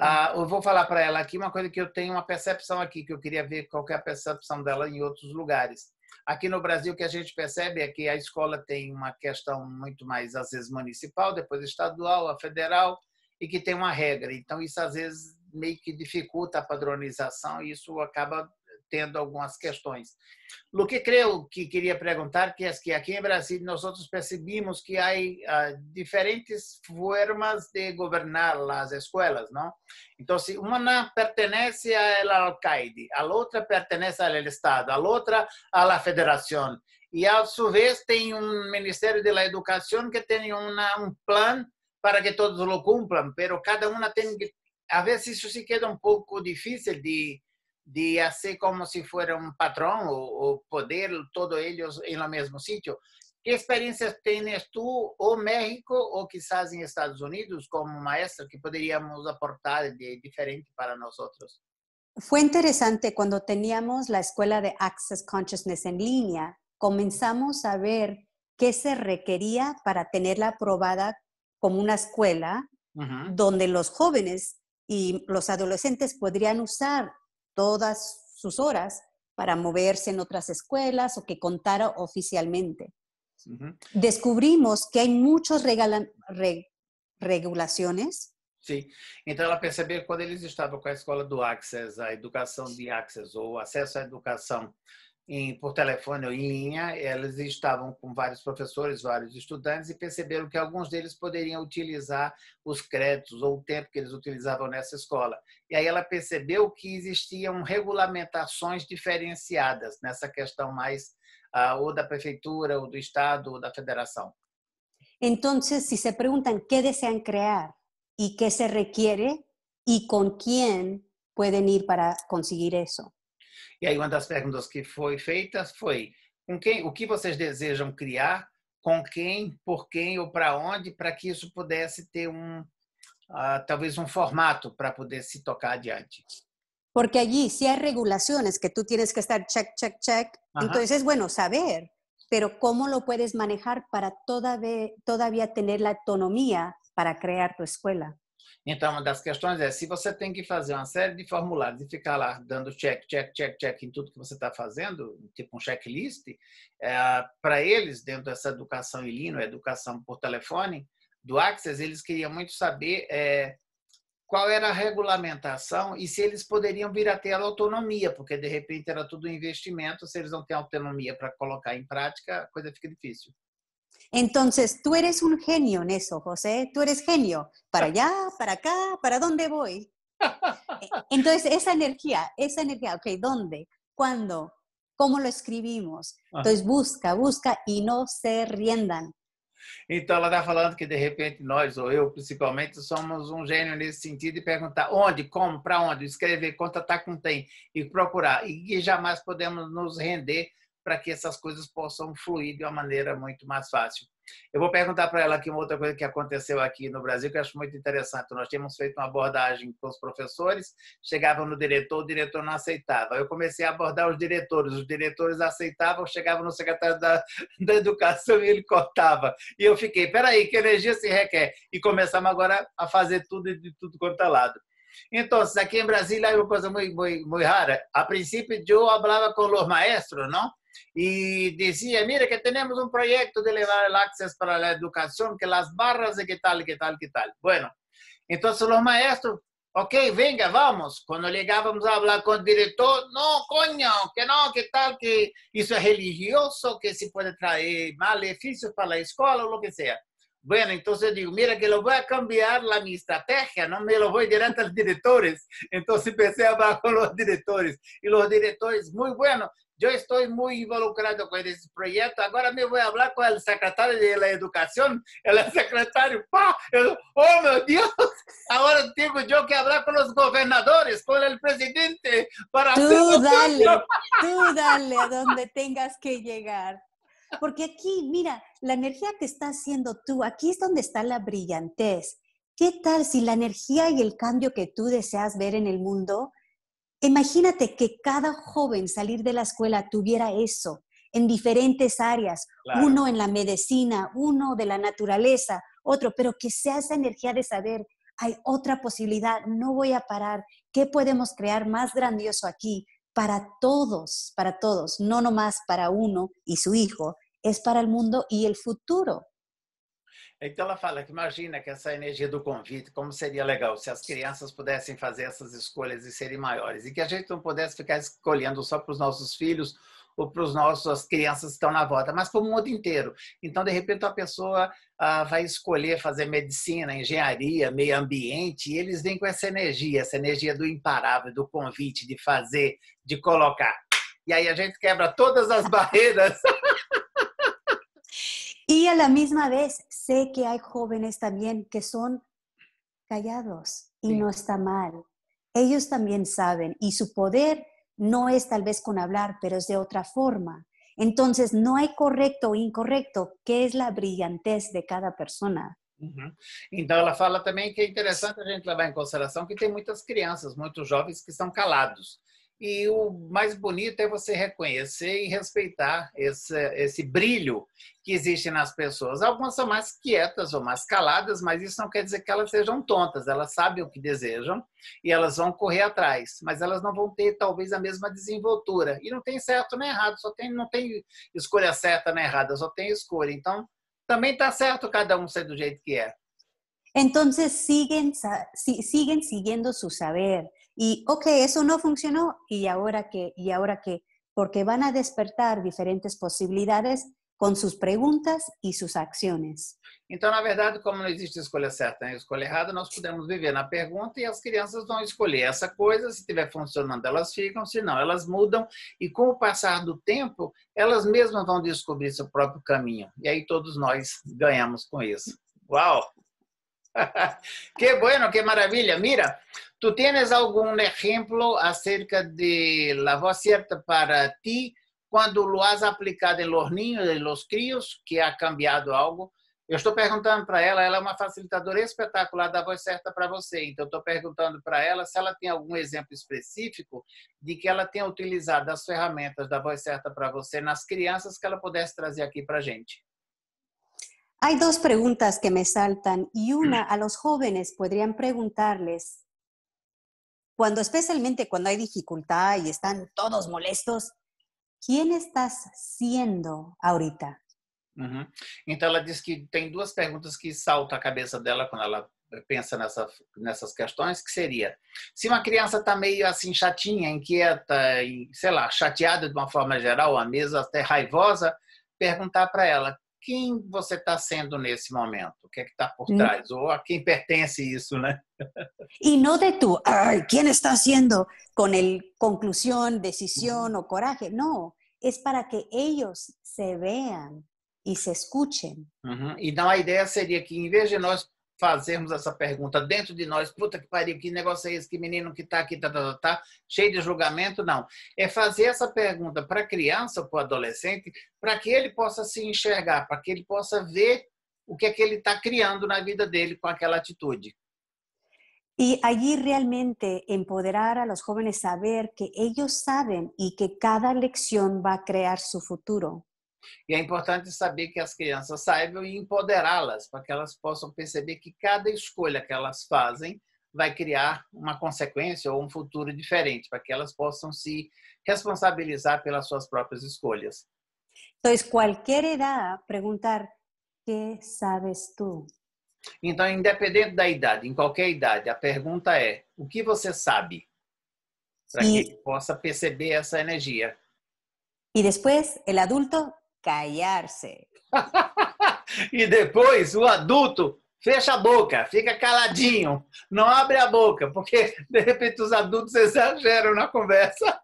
Ah, eu vou falar para ela aqui uma coisa que eu tenho uma percepção aqui que eu queria ver qual que é a percepção dela em outros lugares. Aqui no Brasil, o que a gente percebe é que a escola tem uma questão muito mais, às vezes, municipal, depois estadual, a federal, e que tem uma regra. Então, isso, às vezes, meio que dificulta a padronização e isso acaba tendo algumas questões. O que creio que queria perguntar que é que aqui em Brasil nós percebemos que há uh, ah, diferentes formas de governar as escolas, não? Então, se uma pertence al alcaide, a outra pertence ao Estado, a outra à federação. E, a sua vez, tem um Ministério da Educação que tem uma, um plano para que todos lo cumplan, pero cada uma tem que a vezes isso se queda um pouco difícil de de hacer como si fuera un patrón o, poder todos ellos en el mismo sitio. ¿Qué experiencias tienes tú o México o quizás en Estados Unidos como maestro que podríamos aportar de diferente para nosotros? Fue interesante cuando teníamos la escuela de Access Consciousness en línea, comenzamos a ver qué se requería para tenerla aprobada como una escuela donde los jóvenes y los adolescentes podrían usar todas sus horas para moverse en otras escuelas o que contara oficialmente. Descubrimos que hay muchas regulaciones. Sí, entonces ella percibió que ellos estaban con la la escola do Access, a educación de Access o acceso a educación, em, por telefone ou em linha, elas estavam com vários professores, vários estudantes e perceberam que alguns deles poderiam utilizar os créditos ou o tempo que eles utilizavam nessa escola. E aí ela percebeu que existiam regulamentações diferenciadas nessa questão mais ah, ou da prefeitura, ou do estado, ou da federação. Então, se se perguntam o que desejam criar e o que se requer e com quem podem ir para conseguir isso. E aí uma das perguntas que foi feita foi: com quem, o que vocês desejam criar, com quem, por quem ou para onde, para que isso pudesse ter um uh, talvez um formato para poder se tocar adiante. Porque allí si hay regulaciones que tú tienes que estar check, check, check, Ajá. entonces bueno saber, pero cómo lo puedes manejar para todavía, todavía tener la autonomía para crear tu escuela. Então, uma das questões é se você tem que fazer uma série de formulários e ficar lá dando check, check, check, check em tudo que você está fazendo, tipo um checklist, é, para eles, dentro dessa educação em linha, educação por telefone, do Access, eles queriam muito saber é, qual era a regulamentação e se eles poderiam vir a ter a autonomia, porque de repente era tudo um investimento, se eles não têm autonomia para colocar em prática, a coisa fica difícil. Entonces, tú eres un genio en eso, José, tú eres genio, para allá, para acá, para dónde voy. E, entonces, esa energía, esa energía, ok, ¿dónde? ¿Cuándo? ¿Cómo lo escribimos? Entonces, busca, busca y no se riendan. Entonces, ella está falando que, de repente, nosotros, ou eu principalmente, somos un um genio en nesse sentido de preguntar dónde, cómo, para dónde?, escrever, contactar con y y e procurar. E, e jamás podemos nos render para que essas coisas possam fluir de uma maneira muito mais fácil. Eu vou perguntar para ela aqui uma outra coisa que aconteceu aqui no Brasil, que eu acho muito interessante. Nós tínhamos feito uma abordagem com os professores, chegavam no diretor, o diretor não aceitava. Eu comecei a abordar os diretores, os diretores aceitavam, chegavam no secretário da, da Educação e ele cortava. E eu fiquei, peraí, que energia se requer? E começamos agora a fazer tudo de tudo quanto é lado. Então, aqui em Brasília é uma coisa muito, muito, muito rara. A princípio, eu falava com os maestros, não? y decía, mira que tenemos un proyecto de elevar el acceso para la educación, que las barras de qué tal, qué tal, qué tal. Bueno, entonces los maestros, ok, venga, vamos. Cuando llegábamos a hablar con el director, no, coño, que no, qué tal, que eso es religioso, que se puede traer maleficios para la escuela o lo que sea. Bueno, entonces digo, mira que lo voy a cambiar la, mi estrategia, no me lo voy directo a los directores. Entonces empecé a hablar con los directores y los directores, muy bueno, yo estoy muy involucrado con este proyecto, ahora me voy a hablar con el secretario de la educación, el secretario, ¡oh, ¡mi Dios! Ahora tengo yo que hablar con los gobernadores, con el presidente, para... Tú dale, tú dale a donde tengas que llegar. Porque aquí, mira, la energía que está haciendo tú, aquí es donde está la brillantez. ¿Qué tal si la energía y el cambio que tú deseas ver en el mundo Imagínate que cada joven salir de la escuela tuviera eso en diferentes áreas, uno en la medicina, uno de la naturaleza, otro, pero que sea esa energía de saber, hay otra posibilidad, no voy a parar, ¿qué podemos crear más grandioso aquí para todos, para todos, no nomás para uno y su hijo, es para el mundo y el futuro Então ela fala que imagina que essa energia do convite, como seria legal se as crianças pudessem fazer essas escolhas e serem maiores e que a gente não pudesse ficar escolhendo só para os nossos filhos ou para os nossos crianças que estão na volta, mas para o mundo inteiro. Então, de repente, a pessoa ah, vai escolher fazer medicina, engenharia, meio ambiente, e eles vêm com essa energia, essa energia do imparável, do convite, de fazer, de colocar. E aí a gente quebra todas as barreiras a la misma vez sé que hay jóvenes también que son callados y no está mal. Ellos también saben y su poder no es tal vez con hablar, pero es de otra forma. Entonces, no hay correcto o incorrecto, que es la brillantez de cada persona. Uhum. Então, la fala también que é interessante a gente levar en consideración que tem muchas crianças, muitos jovens que são calados. E o mais bonito é você reconhecer e respeitar esse, esse brilho que existe nas pessoas. Algumas são mais quietas ou mais caladas, mas isso não quer dizer que elas sejam tontas. Elas sabem o que desejam e elas vão correr atrás, mas elas não vão ter talvez a mesma desenvoltura. E não tem certo nem errado, só tem não tem escolha certa nem errada, só tem escolha. Então também está certo cada um ser do jeito que é. Então, sigam seguindo siguiendo su saber, y, ok, eso no funcionó, ¿y ahora qué? ¿Y ahora qué? Porque van a despertar diferentes posibilidades com suas perguntas e suas ações. Então, na verdade, como não existe escolha certa nem escolha errada, nós podemos viver na pergunta e as crianças vão escolher essa coisa. Se estiver funcionando, elas ficam, se não, elas mudam. E com o passar do tempo, elas mesmas vão descobrir seu próprio caminho. E aí todos nós ganhamos com isso. Uau! qué bueno, qué maravilla. Mira, ¿tú tienes algún ejemplo acerca de la voz cierta para ti cuando lo has aplicado en los niños, en los críos, que ha cambiado algo? Eu estou perguntando para ela, ela é uma facilitadora espetacular da voz certa para você. Então, estou perguntando para ela se ela tem algum exemplo específico de que ela tenha utilizado as ferramentas da voz certa para você nas crianças que ela pudesse trazer aqui para a gente. Hay dos preguntas que me saltan y una mm. a los jóvenes podrían preguntarles, cuando especialmente cuando hay dificultad y están todos molestos, ¿quién estás siendo ahorita? Entonces, Então ela disse que tem duas preguntas que salta a cabeça dela quando ela pensa nessa, nessas cuestiones, que seria si una criança está meio así, chatinha, inquieta y, e, sei lá chateada de una forma geral, a mesa até raivosa, preguntar para ella, quem você está sendo nesse momento? O que é que está por trás? Ou a quem pertence isso, né? E não de tu, ai, quem está sendo com a conclusão, decisão ou coragem. Não, é para que eles se vejam e se escutem. Uhum. Então a ideia seria que, em vez de nós fazermos essa pergunta dentro de nós, puta que pariu, que negócio é esse, que menino que tá aqui, tá, tá, tá, tá cheio de julgamento, não. É fazer essa pergunta para a criança, para o adolescente, para que ele possa se enxergar, para que ele possa ver o que é que ele está criando na vida dele com aquela atitude. e aí realmente empoderar a los jóvenes a ver que ellos saben y que cada lección va a crear su futuro. E é importante saber que as crianças saibam e empoderá-las, para que elas possam perceber que cada escolha que elas fazem vai criar uma consequência ou um futuro diferente, para que elas possam se responsabilizar pelas suas próprias escolhas. Então, qualquer idade, perguntar: que sabes tu? Então, independente da idade, em qualquer idade, a pergunta é: o que você sabe? Para que possa perceber essa energia. E depois, o adulto ¡CALLARSE! Y después el adulto fecha boca, fica caladinho, no abre a boca, porque de repente los adultos exageran la conversa.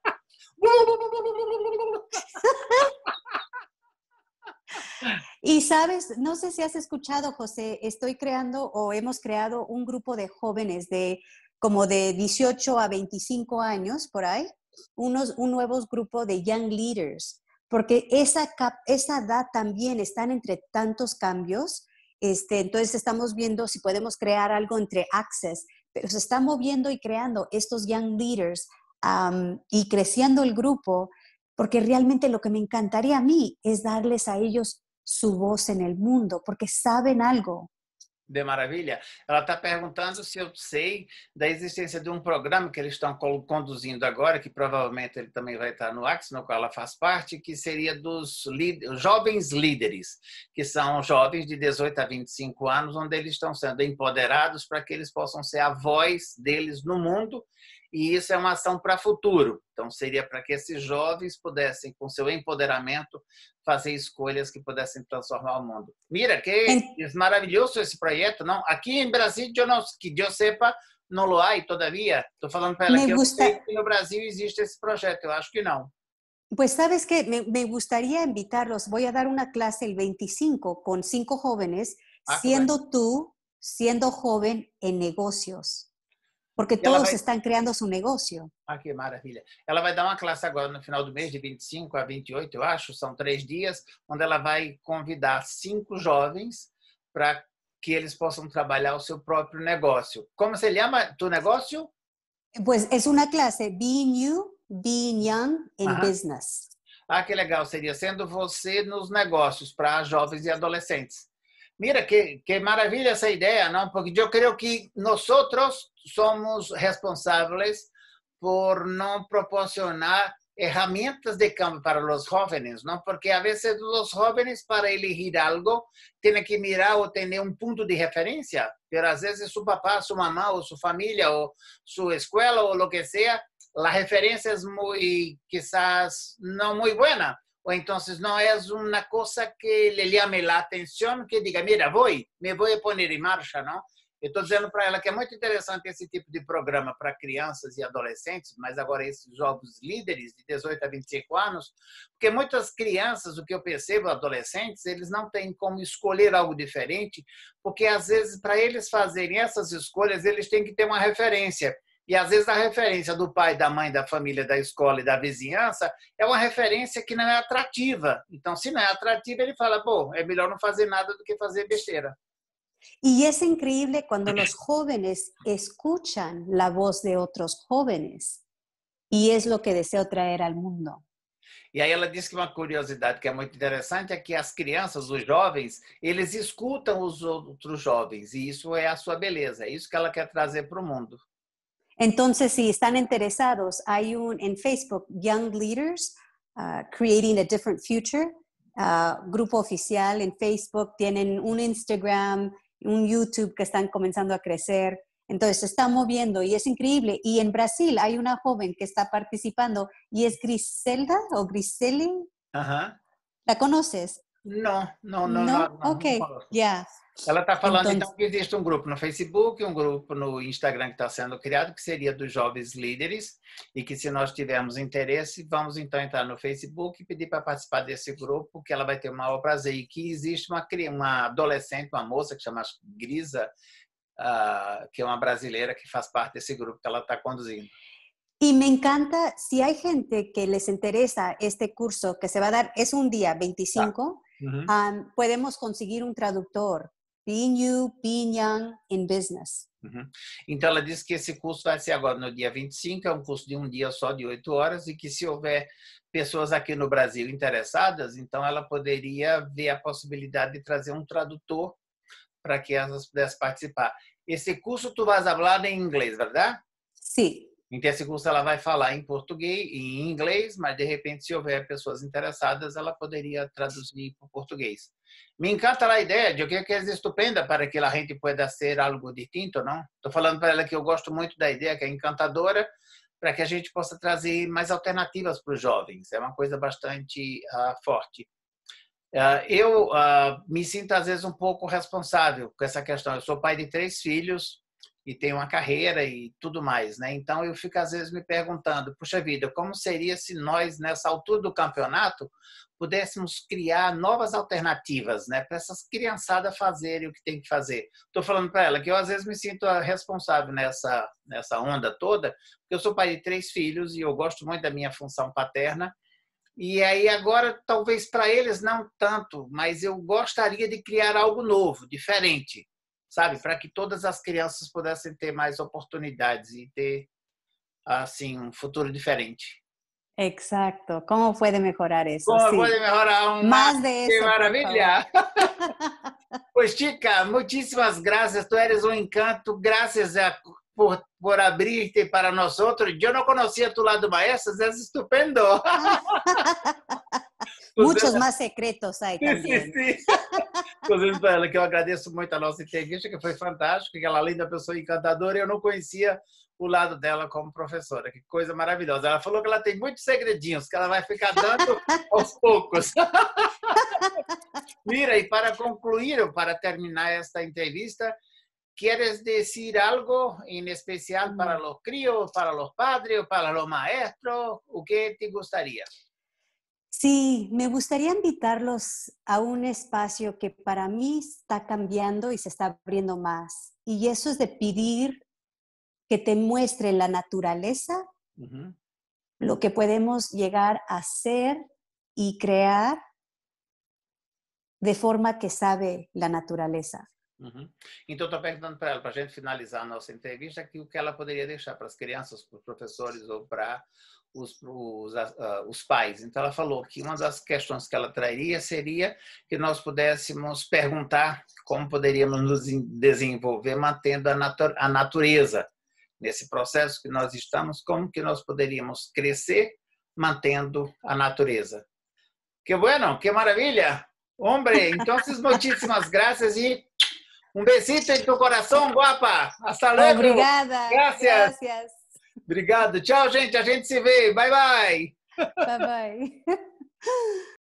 Y sabes, no sé si has escuchado, José, estoy creando o hemos creado un grupo de jóvenes de como de 18 a 25 años por ahí, unos, un nuevo grupo de young leaders porque esa, esa edad también están entre tantos cambios. Este, entonces estamos viendo si podemos crear algo entre Access, pero se está moviendo y creando estos young leaders y creciendo el grupo, porque realmente lo que me encantaría a mí es darles a ellos su voz en el mundo, porque saben algo, De maravilha? Ela está perguntando se eu sei da existência de um programa que eles estão conduzindo agora, que provavelmente ele também vai estar no Axis, no qual ela faz parte, que seria dos jovens líderes, que são jovens de 18 a 25 anos, onde eles estão sendo empoderados para que eles possam ser a voz deles no mundo e isso é uma ação para futuro. Então, seria para que esses jovens pudessem, com seu empoderamento, fazer escolhas que pudessem transformar o mundo. Mira, que é maravilhoso esse projeto, não? Aqui em Brasil, eu não, que eu sepa, não lo há todavia. Estou falando para ela que gusta... eu sei que no Brasil existe esse projeto. Eu acho que não. Pues sabes que me, me, gustaría invitarlos. Voy a dar una clase el 25 con cinco jóvenes, ah, siendo bueno. tú, siendo joven en negocios porque todos vai... estão criando seu negócio. Ah, que maravilha. Ela vai dar uma classe agora no final do mês, de 25 a 28, eu acho, são três dias, onde ela vai convidar cinco jovens para que eles possam trabalhar o seu próprio negócio. Como se chama o negócio? Pois é uma classe, Being You, Being Young in Aham. Business. Ah, que legal. Seria sendo você nos negócios para jovens e adolescentes. Mira, qué, qué maravilla esa idea, ¿no? Porque yo creo que nosotros somos responsables por no proporcionar herramientas de cambio para los jóvenes, ¿no? Porque a veces los jóvenes para elegir algo tienen que mirar o tener un punto de referencia, pero a veces su papá, su mamá o su familia o su escuela o lo que sea, la referencia es muy, quizás no muy buena ou então não é uma coisa que lhe llame la atenção que diga, mira, vou me vou a poner em marcha, não Eu estou dizendo para ela que é muito interessante esse tipo de programa para crianças e adolescentes, mas agora esses jovens líderes de 18 a 25 anos, porque muitas crianças, o que eu percebo, adolescentes, eles não têm como escolher algo diferente, porque às vezes para eles fazerem essas escolhas, eles têm que ter uma referência. E às vezes a referência do pai, da mãe, da família, da escola e da vizinhança é uma referência que não é atrativa. Então, se não é atrativa, ele fala: bom, é melhor não fazer nada do que fazer besteira. E é incrível quando os jovens escutam a voz de outros jovens. E é isso que desejo trazer ao mundo. E aí ela diz que uma curiosidade que é muito interessante é que as crianças, os jovens, eles escutam os outros jovens e isso é a sua beleza, é isso que ela quer trazer para o mundo. Entonces, si están interesados, hay un en Facebook, Young Leaders ah, Creating a Different Future, ah, grupo oficial en Facebook, tienen un Instagram, un YouTube que están comenzando a crecer. Entonces, se está moviendo y es increíble. Y en Brasil hay una joven que está participando y es Griselda o Griseli. Ajá. ¿La conoces? Não, não, não. Não, não ok, não assim. yeah. Ela está falando então, então, que existe um grupo no Facebook, um grupo no Instagram que está sendo criado, que seria dos jovens líderes, e que se nós tivermos interesse, vamos então entrar no Facebook e pedir para participar desse grupo, que ela vai ter o maior prazer. E que existe uma, uma adolescente, uma moça que chama Grisa, uh, que é uma brasileira que faz parte desse grupo que ela está conduzindo. Y me encanta, si hay gente que les interesa este curso que se va a dar, es un día 25, Uh -huh. um, podemos conseguir um tradutor. Being you, being young in business. Então, ela diz que esse curso vai ser agora no dia 25, é um curso de um dia só, de oito horas, e que se houver pessoas aqui no Brasil interessadas, então ela poderia ver a possibilidade de trazer um tradutor para que elas pudessem participar. Esse curso tu vas falar em inglês, verdade? Sim. Sí. Em terceiro curso, ela vai falar em português e em inglês, mas de repente, se houver pessoas interessadas, ela poderia traduzir para o português. Me encanta a ideia de que é estupenda para que a gente possa ser algo distinto, não? Estou falando para ela que eu gosto muito da ideia, que é encantadora, para que a gente possa trazer mais alternativas para os jovens. É uma coisa bastante uh, forte. Uh, eu uh, me sinto, às vezes, um pouco responsável com essa questão. Eu sou pai de três filhos, e tem uma carreira e tudo mais, né? Então eu fico às vezes me perguntando, puxa vida, como seria se nós nessa altura do campeonato pudéssemos criar novas alternativas, né, para essas criançadas fazerem o que tem que fazer. Estou falando para ela que eu às vezes me sinto ah, responsável nessa nessa onda toda, porque eu sou pai de três filhos e eu gosto muito da minha função paterna. E aí agora talvez para eles não tanto, mas eu gostaria de criar algo novo, diferente sabe? Para que todas as crianças pudessem ter mais oportunidades e ter, assim, um futuro diferente. Exacto. ¿Cómo puede mejorar eso? ¿Cómo sí. puede mejorar aún más? de eso, ¡Qué maravilla! pues chica, muchísimas gracias. Tú eres un encanto. Gracias a, eh, por, por, abrirte para nosotros. Yo no conocía tu lado maestro. Es estupendo. Muchos eh, más secretos hay también. Sí, sí, Inclusive para ela, que eu agradeço muito a nossa entrevista, que foi fantástica, que ela, além da pessoa encantadora, eu não conhecia o lado dela como professora. Que coisa maravilhosa. Ela falou que ela tem muitos segredinhos, que ela vai ficar dando aos poucos. Mira, e para concluir, ou para terminar esta entrevista, queres dizer algo em especial para hum. os crios, para os padres, para os maestros? ¿O que te gostaria? Sí, me gustaría invitarlos a un espacio que para mí está cambiando y se está abriendo más. Y eso es de pedir que te muestre la naturaleza, lo que podemos llegar a ser y crear de forma que sabe la naturaleza. Entonces, Então, estou para para gente finalizar nuestra entrevista, ¿qué o que ela para las crianças, para los profesores, ou para os, os, uh, os, pais. Então, ela falou que uma das questões que ela traria seria que nós pudéssemos perguntar como poderíamos nos desenvolver mantendo a, natu a natureza nesse processo que nós estamos, como que nós poderíamos crescer mantendo a natureza. Que bueno, que maravilha! Hombre, então, muitíssimas graças e um besito em teu coração, guapa! Hasta luego! Obrigada! Gracias! Gracias. Obrigado. Tchau, gente. A gente se vê. Bye, bye. Bye, bye.